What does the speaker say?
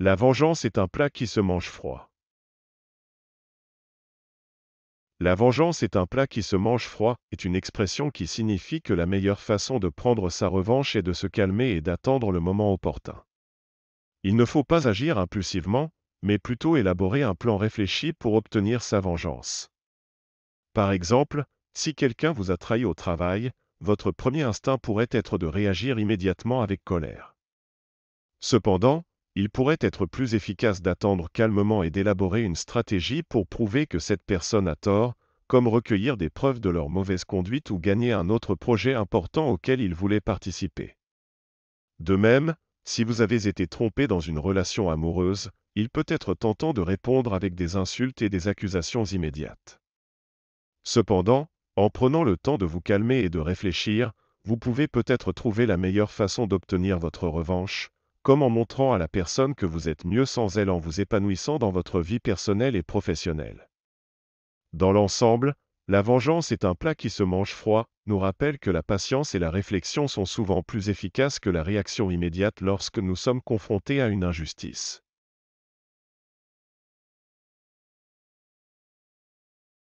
La vengeance est un plat qui se mange froid. La vengeance est un plat qui se mange froid est une expression qui signifie que la meilleure façon de prendre sa revanche est de se calmer et d'attendre le moment opportun. Il ne faut pas agir impulsivement, mais plutôt élaborer un plan réfléchi pour obtenir sa vengeance. Par exemple, si quelqu'un vous a trahi au travail, votre premier instinct pourrait être de réagir immédiatement avec colère. Cependant, il pourrait être plus efficace d'attendre calmement et d'élaborer une stratégie pour prouver que cette personne a tort, comme recueillir des preuves de leur mauvaise conduite ou gagner un autre projet important auquel ils voulaient participer. De même, si vous avez été trompé dans une relation amoureuse, il peut être tentant de répondre avec des insultes et des accusations immédiates. Cependant, en prenant le temps de vous calmer et de réfléchir, vous pouvez peut-être trouver la meilleure façon d'obtenir votre revanche, comme en montrant à la personne que vous êtes mieux sans elle en vous épanouissant dans votre vie personnelle et professionnelle. Dans l'ensemble, la vengeance est un plat qui se mange froid, nous rappelle que la patience et la réflexion sont souvent plus efficaces que la réaction immédiate lorsque nous sommes confrontés à une injustice.